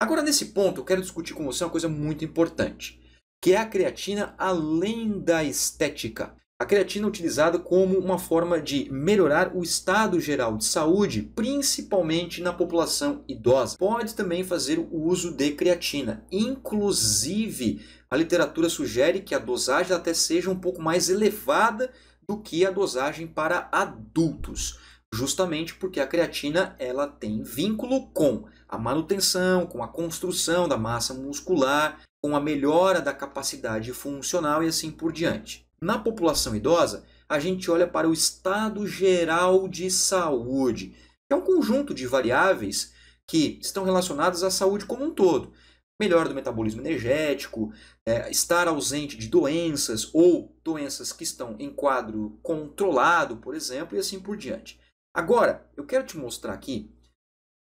Agora, nesse ponto, eu quero discutir com você uma coisa muito importante, que é a creatina além da estética. A creatina é utilizada como uma forma de melhorar o estado geral de saúde, principalmente na população idosa. Pode também fazer o uso de creatina. Inclusive, a literatura sugere que a dosagem até seja um pouco mais elevada do que a dosagem para adultos justamente porque a creatina ela tem vínculo com a manutenção, com a construção da massa muscular, com a melhora da capacidade funcional e assim por diante. Na população idosa, a gente olha para o estado geral de saúde, que é um conjunto de variáveis que estão relacionadas à saúde como um todo. melhor do metabolismo energético, é, estar ausente de doenças ou doenças que estão em quadro controlado, por exemplo, e assim por diante. Agora, eu quero te mostrar aqui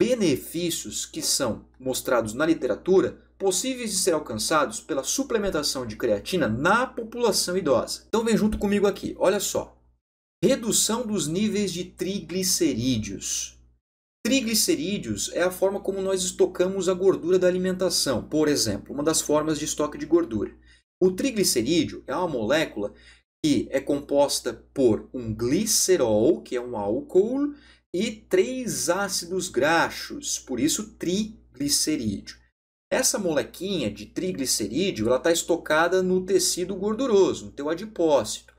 benefícios que são mostrados na literatura possíveis de ser alcançados pela suplementação de creatina na população idosa. Então vem junto comigo aqui, olha só. Redução dos níveis de triglicerídeos. Triglicerídeos é a forma como nós estocamos a gordura da alimentação, por exemplo, uma das formas de estoque de gordura. O triglicerídeo é uma molécula que é composta por um glicerol, que é um álcool, e três ácidos graxos, por isso triglicerídeo. Essa molequinha de triglicerídeo está estocada no tecido gorduroso, no teu adipócito.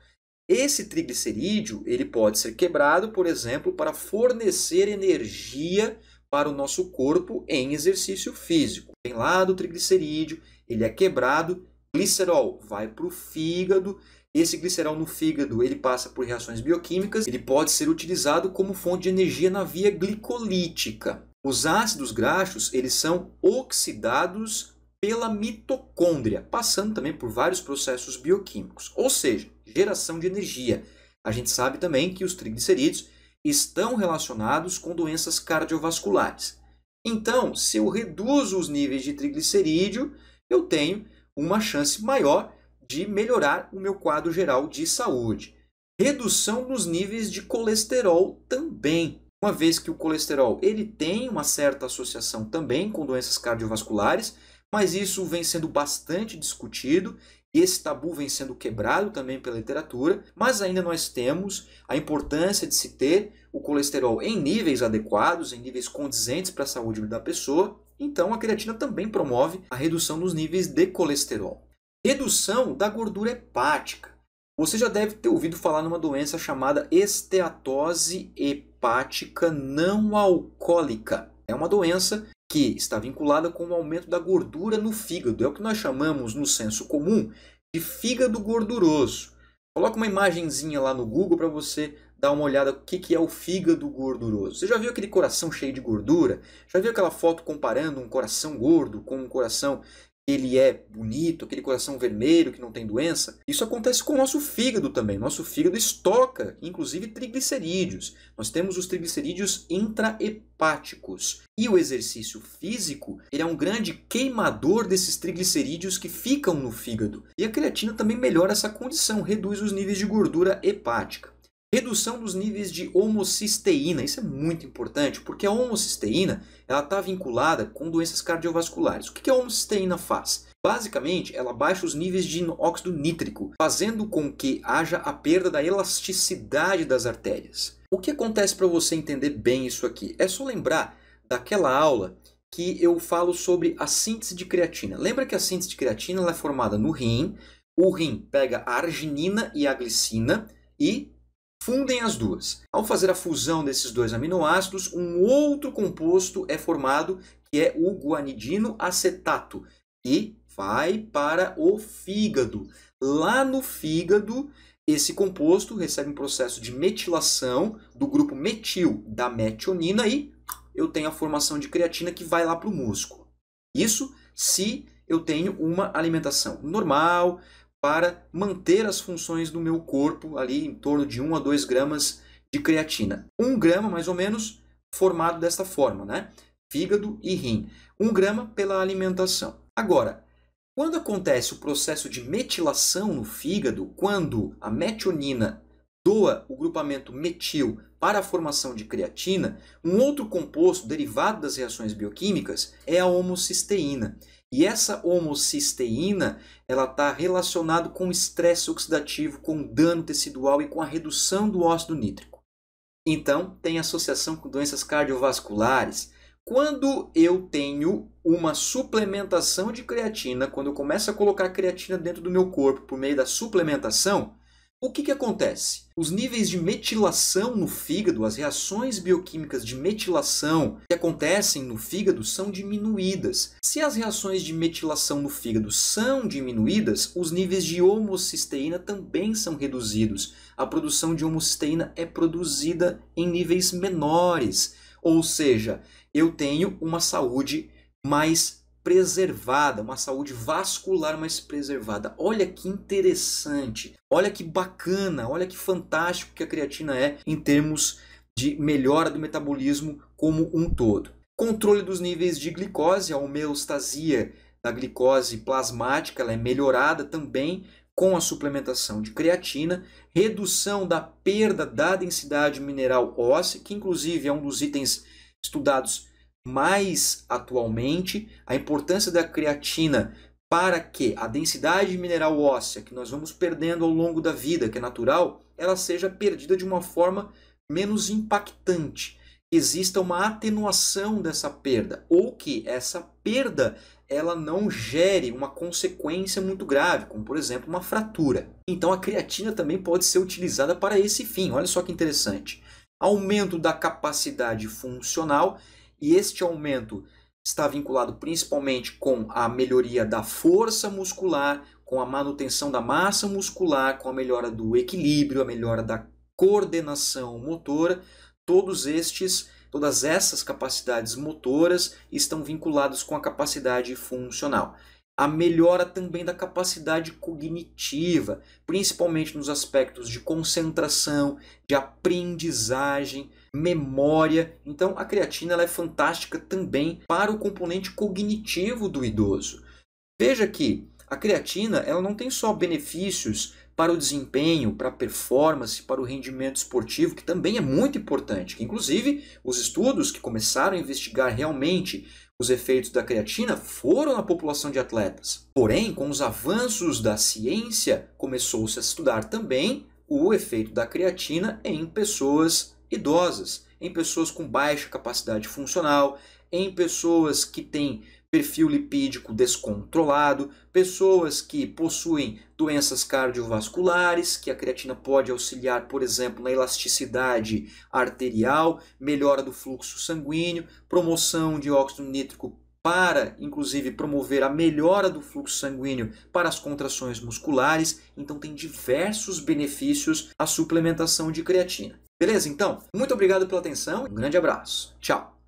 Esse triglicerídeo ele pode ser quebrado, por exemplo, para fornecer energia para o nosso corpo em exercício físico. Tem lá do triglicerídeo, ele é quebrado glicerol vai para o fígado. Esse glicerol no fígado ele passa por reações bioquímicas. Ele pode ser utilizado como fonte de energia na via glicolítica. Os ácidos graxos eles são oxidados pela mitocôndria, passando também por vários processos bioquímicos, ou seja, geração de energia. A gente sabe também que os triglicerídeos estão relacionados com doenças cardiovasculares. Então, se eu reduzo os níveis de triglicerídeo, eu tenho uma chance maior de melhorar o meu quadro geral de saúde. Redução nos níveis de colesterol também, uma vez que o colesterol ele tem uma certa associação também com doenças cardiovasculares, mas isso vem sendo bastante discutido e esse tabu vem sendo quebrado também pela literatura, mas ainda nós temos a importância de se ter o colesterol em níveis adequados, em níveis condizentes para a saúde da pessoa, então, a creatina também promove a redução dos níveis de colesterol. Redução da gordura hepática. Você já deve ter ouvido falar numa doença chamada esteatose hepática não alcoólica. É uma doença que está vinculada com o aumento da gordura no fígado. É o que nós chamamos, no senso comum, de fígado gorduroso. Coloca uma imagenzinha lá no Google para você dar uma olhada o que, que é o fígado gorduroso. Você já viu aquele coração cheio de gordura? Já viu aquela foto comparando um coração gordo com um coração que ele é bonito, aquele coração vermelho que não tem doença? Isso acontece com o nosso fígado também. Nosso fígado estoca, inclusive, triglicerídeos. Nós temos os triglicerídeos intrahepáticos. E o exercício físico ele é um grande queimador desses triglicerídeos que ficam no fígado. E a creatina também melhora essa condição, reduz os níveis de gordura hepática. Redução dos níveis de homocisteína. Isso é muito importante, porque a homocisteína está vinculada com doenças cardiovasculares. O que a homocisteína faz? Basicamente, ela baixa os níveis de óxido nítrico, fazendo com que haja a perda da elasticidade das artérias. O que acontece para você entender bem isso aqui? É só lembrar daquela aula que eu falo sobre a síntese de creatina. Lembra que a síntese de creatina é formada no rim, o rim pega a arginina e a glicina e fundem as duas. Ao fazer a fusão desses dois aminoácidos, um outro composto é formado, que é o guanidino acetato, e vai para o fígado. Lá no fígado, esse composto recebe um processo de metilação do grupo metil da metionina e eu tenho a formação de creatina que vai lá para o músculo. Isso se eu tenho uma alimentação normal, para manter as funções do meu corpo ali em torno de 1 a 2 gramas de creatina. um grama, mais ou menos, formado desta forma, né? Fígado e rim. um grama pela alimentação. Agora, quando acontece o processo de metilação no fígado, quando a metionina doa o grupamento metil para a formação de creatina, um outro composto derivado das reações bioquímicas é a homocisteína. E essa homocisteína ela está relacionada com o estresse oxidativo, com dano tecidual e com a redução do óxido nítrico. Então, tem associação com doenças cardiovasculares. Quando eu tenho uma suplementação de creatina, quando eu começo a colocar creatina dentro do meu corpo por meio da suplementação, o que, que acontece? Os níveis de metilação no fígado, as reações bioquímicas de metilação que acontecem no fígado são diminuídas. Se as reações de metilação no fígado são diminuídas, os níveis de homocisteína também são reduzidos. A produção de homocisteína é produzida em níveis menores, ou seja, eu tenho uma saúde mais preservada, uma saúde vascular mais preservada. Olha que interessante, olha que bacana, olha que fantástico que a creatina é em termos de melhora do metabolismo como um todo. Controle dos níveis de glicose, a homeostasia da glicose plasmática, ela é melhorada também com a suplementação de creatina, redução da perda da densidade mineral óssea, que inclusive é um dos itens estudados mais atualmente a importância da creatina para que a densidade mineral óssea que nós vamos perdendo ao longo da vida, que é natural, ela seja perdida de uma forma menos impactante. Exista uma atenuação dessa perda, ou que essa perda ela não gere uma consequência muito grave, como por exemplo uma fratura. Então a creatina também pode ser utilizada para esse fim. Olha só que interessante. Aumento da capacidade funcional e este aumento está vinculado principalmente com a melhoria da força muscular, com a manutenção da massa muscular, com a melhora do equilíbrio, a melhora da coordenação motora, todos estes, todas essas capacidades motoras estão vinculadas com a capacidade funcional a melhora também da capacidade cognitiva, principalmente nos aspectos de concentração, de aprendizagem, memória. Então, a creatina ela é fantástica também para o componente cognitivo do idoso. Veja que a creatina ela não tem só benefícios para o desempenho, para a performance, para o rendimento esportivo, que também é muito importante. Inclusive, os estudos que começaram a investigar realmente os efeitos da creatina foram na população de atletas. Porém, com os avanços da ciência, começou-se a estudar também o efeito da creatina em pessoas idosas, em pessoas com baixa capacidade funcional, em pessoas que têm perfil lipídico descontrolado, pessoas que possuem doenças cardiovasculares, que a creatina pode auxiliar, por exemplo, na elasticidade arterial, melhora do fluxo sanguíneo, promoção de óxido nítrico para, inclusive, promover a melhora do fluxo sanguíneo para as contrações musculares. Então, tem diversos benefícios a suplementação de creatina. Beleza? Então, muito obrigado pela atenção. Um grande abraço. Tchau.